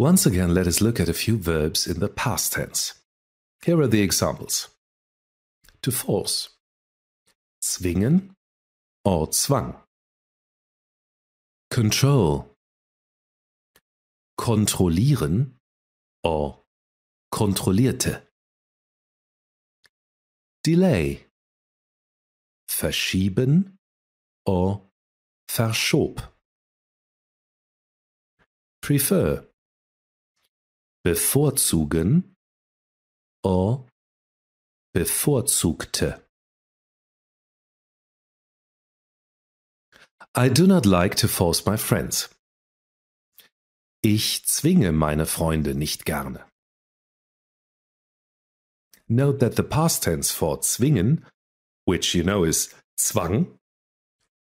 Once again, let us look at a few verbs in the past tense. Here are the examples. To force. Zwingen or Zwang. Control. Kontrollieren or kontrollierte. Delay. Verschieben or verschob. Prefer bevorzugen o bevorzugte I do not like to force my friends. Ich zwinge meine Freunde nicht gerne. Note that the past tense for zwingen, which you know is zwang,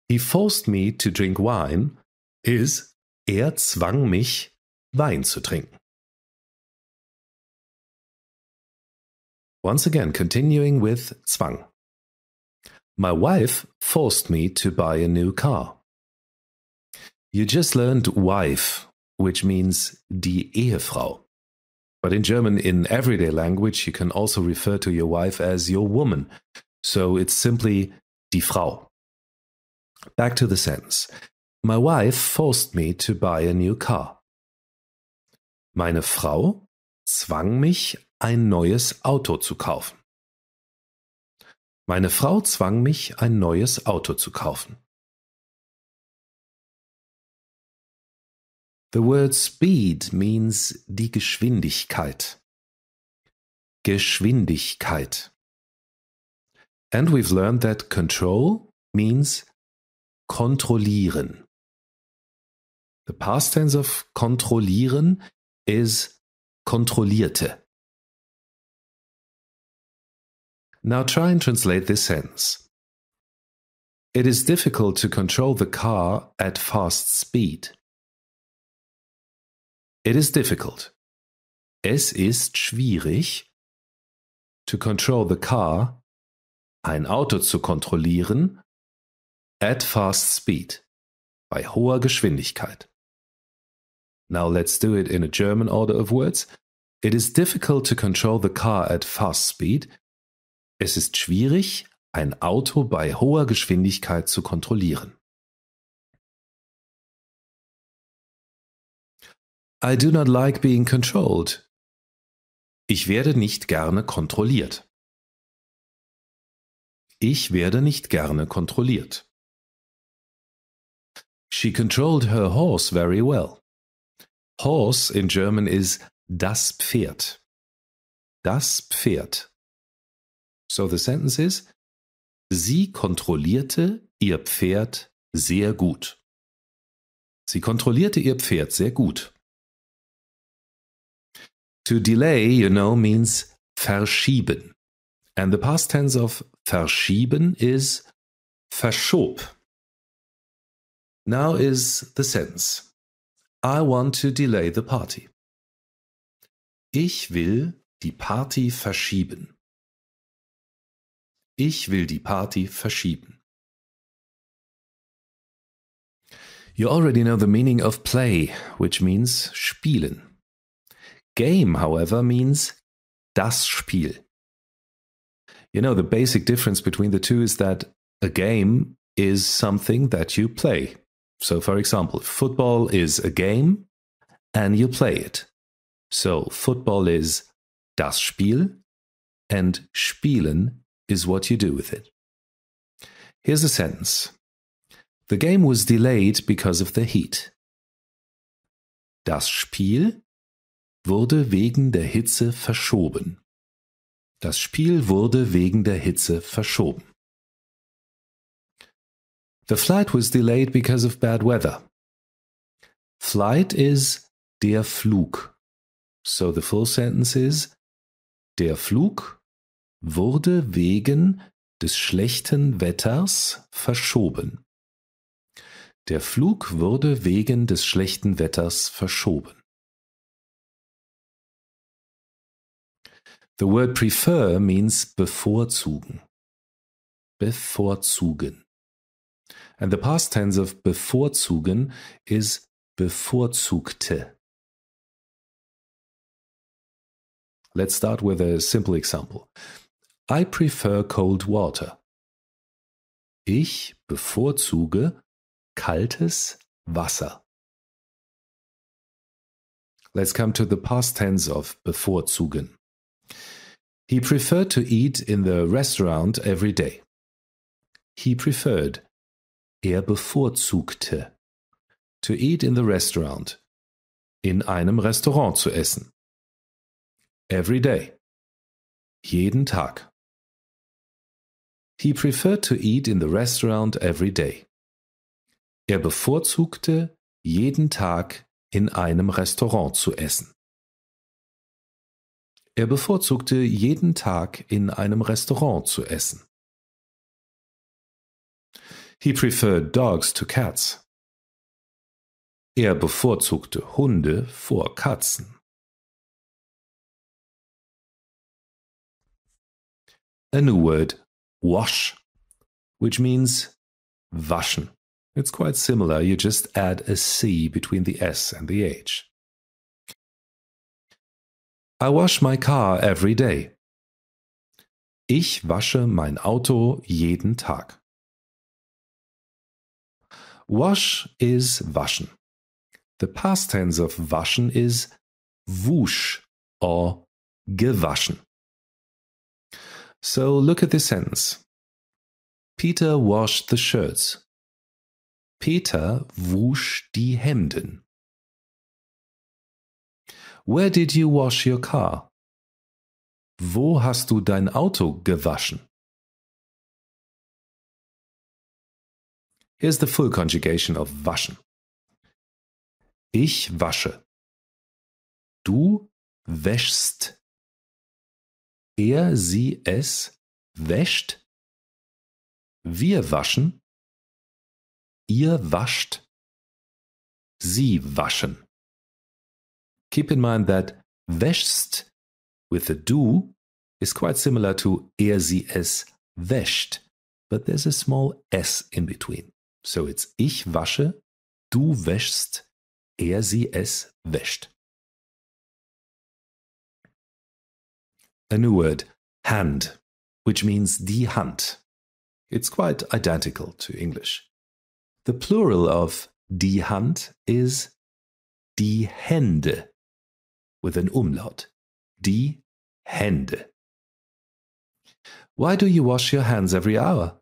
he forced me to drink wine, is er zwang mich, Wein zu trinken. Once again, continuing with Zwang. My wife forced me to buy a new car. You just learned wife, which means die Ehefrau. But in German, in everyday language, you can also refer to your wife as your woman. So it's simply die Frau. Back to the sentence. My wife forced me to buy a new car. Meine Frau zwang mich ein neues Auto zu kaufen. Meine Frau zwang mich, ein neues Auto zu kaufen. The word speed means die Geschwindigkeit. Geschwindigkeit. And we've learned that control means kontrollieren. The past tense of kontrollieren is kontrollierte. Now try and translate this sentence. It is difficult to control the car at fast speed. It is difficult. Es ist schwierig to control the car, ein Auto zu kontrollieren, at fast speed, bei hoher Geschwindigkeit. Now let's do it in a German order of words. It is difficult to control the car at fast speed Es ist schwierig, ein Auto bei hoher Geschwindigkeit zu kontrollieren. I do not like being controlled. Ich werde nicht gerne kontrolliert. Ich werde nicht gerne kontrolliert. She controlled her horse very well. Horse in German is das Pferd. Das Pferd. So the sentence is, sie kontrollierte ihr Pferd sehr gut. Sie kontrollierte ihr Pferd sehr gut. To delay, you know, means verschieben. And the past tense of verschieben is verschob. Now is the sentence. I want to delay the party. Ich will die Party verschieben. Ich will die Party verschieben. You already know the meaning of play, which means spielen. Game, however, means das Spiel. You know, the basic difference between the two is that a game is something that you play. So, for example, football is a game and you play it. So, football is das Spiel and spielen is what you do with it. Here's a sentence The game was delayed because of the heat. Das Spiel wurde wegen der Hitze verschoben. Das Spiel wurde wegen der Hitze verschoben. The flight was delayed because of bad weather. Flight is der Flug. So the full sentence is der Flug wurde wegen des schlechten Wetters verschoben. Der Flug wurde wegen des schlechten Wetters verschoben. The word prefer means bevorzugen. Bevorzugen. And the past tense of bevorzugen is bevorzugte. Let's start with a simple example. I prefer cold water. Ich bevorzuge kaltes Wasser. Let's come to the past tense of bevorzugen. He preferred to eat in the restaurant every day. He preferred. Er bevorzugte. To eat in the restaurant. In einem Restaurant zu essen. Every day. Jeden Tag. He preferred to eat in the restaurant every day. Er bevorzugte, jeden Tag in einem Restaurant zu essen. Er bevorzugte, jeden Tag in einem Restaurant zu essen. He preferred dogs to cats. Er bevorzugte Hunde vor Katzen. A new word wash, which means waschen. It's quite similar, you just add a C between the S and the H. I wash my car every day. Ich wasche mein Auto jeden Tag. Wash is waschen. The past tense of waschen is wusch or gewaschen. So look at this sentence. Peter washed the shirts. Peter wusch die Hemden. Where did you wash your car? Wo hast du dein Auto gewaschen? Here's the full conjugation of waschen. Ich wasche. Du wäschst er sie es wäscht, wir waschen, ihr wascht, sie waschen. Keep in mind that wäschst with the du is quite similar to er sie es wäscht, but there's a small s in between. So it's ich wasche, du wäschst, er sie es wäscht. a new word, hand, which means the Hand. It's quite identical to English. The plural of die Hand is die Hände with an umlaut. Die Hände. Why do you wash your hands every hour?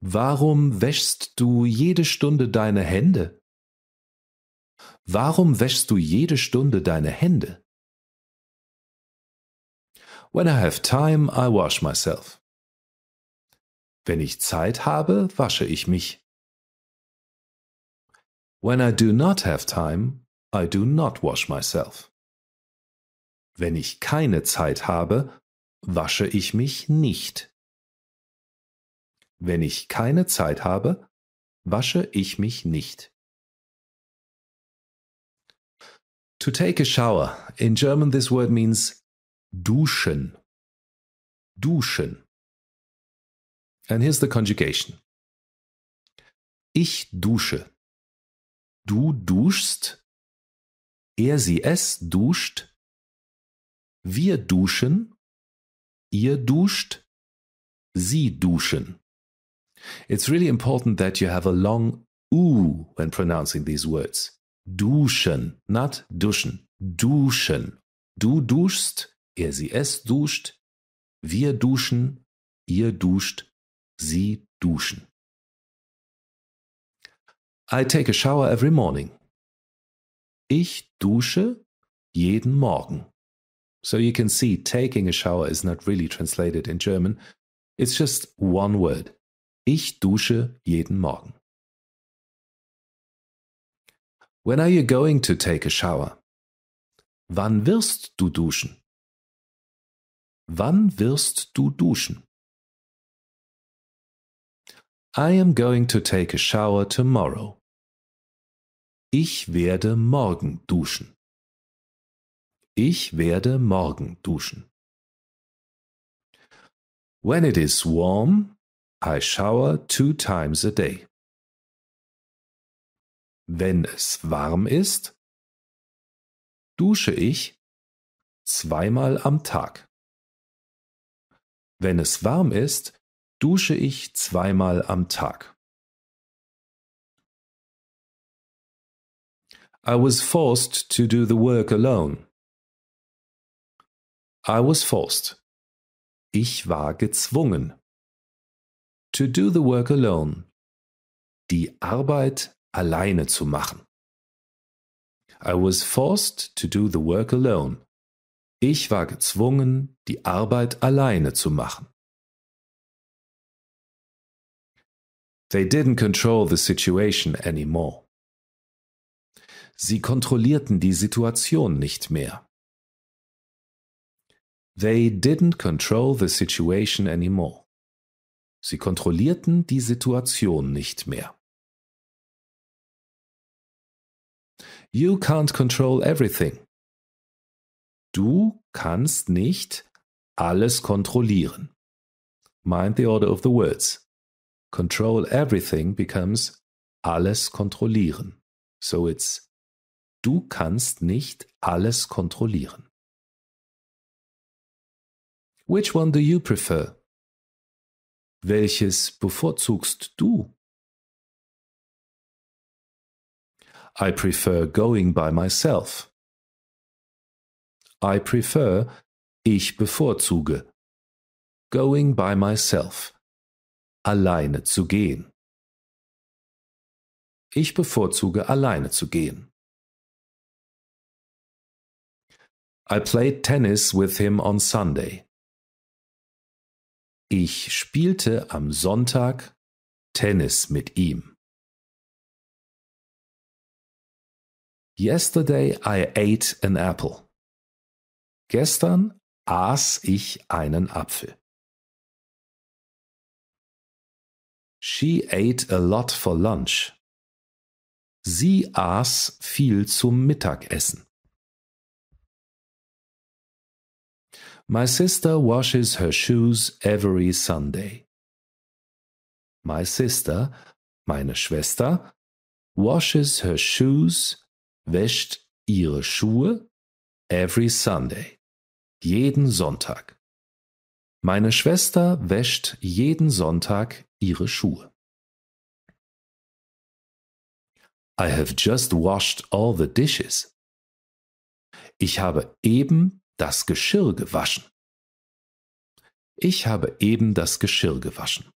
Warum wäschst du jede Stunde deine Hände? Warum wäschst du jede Stunde deine Hände? When I have time, I wash myself. Wenn ich Zeit habe, wasche ich mich. When I do not have time, I do not wash myself. Wenn ich keine Zeit habe, wasche ich mich nicht. Wenn ich keine Zeit habe, wasche ich mich nicht. To take a shower. In German, this word means duschen, duschen. And here's the conjugation. Ich dusche. Du duschst. Er, sie, es duscht. Wir duschen. Ihr duscht. Sie duschen. It's really important that you have a long U when pronouncing these words. Duschen, not duschen. Duschen. Du duschst er sie es duscht, wir duschen, ihr duscht, sie duschen. I take a shower every morning. Ich dusche jeden Morgen. So you can see taking a shower is not really translated in German. It's just one word. Ich dusche jeden Morgen. When are you going to take a shower? Wann wirst du duschen? Wann wirst du duschen? I am going to take a shower tomorrow. Ich werde morgen duschen. Ich werde morgen duschen. When it is warm, I shower two times a day. Wenn es warm ist, dusche ich zweimal am Tag. Wenn es warm ist, dusche ich zweimal am Tag. I was forced to do the work alone. I was forced. Ich war gezwungen. To do the work alone. Die Arbeit alleine zu machen. I was forced to do the work alone. Ich war gezwungen, die Arbeit alleine zu machen. They didn't control the situation anymore. Sie kontrollierten die Situation nicht mehr. They didn't control the situation anymore. Sie kontrollierten die Situation nicht mehr. You can't control everything du kannst nicht alles kontrollieren. Mind the order of the words. Control everything becomes alles kontrollieren. So it's du kannst nicht alles kontrollieren. Which one do you prefer? Welches bevorzugst du? I prefer going by myself. I prefer, ich bevorzuge. Going by myself, alleine zu gehen. Ich bevorzuge, alleine zu gehen. I played tennis with him on Sunday. Ich spielte am Sonntag Tennis mit ihm. Yesterday I ate an apple. Gestern aß ich einen Apfel. She ate a lot for lunch. Sie aß viel zum Mittagessen. My sister washes her shoes every Sunday. My sister, meine Schwester, washes her shoes, wäscht ihre Schuhe every Sunday. Jeden Sonntag. Meine Schwester wäscht jeden Sonntag ihre Schuhe. I have just washed all the dishes. Ich habe eben das Geschirr gewaschen. Ich habe eben das Geschirr gewaschen.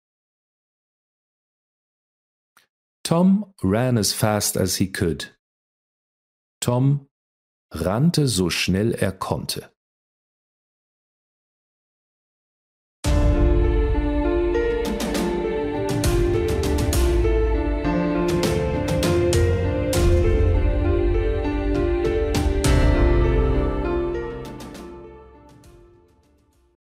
Tom ran as fast as he could. Tom rannte so schnell er konnte.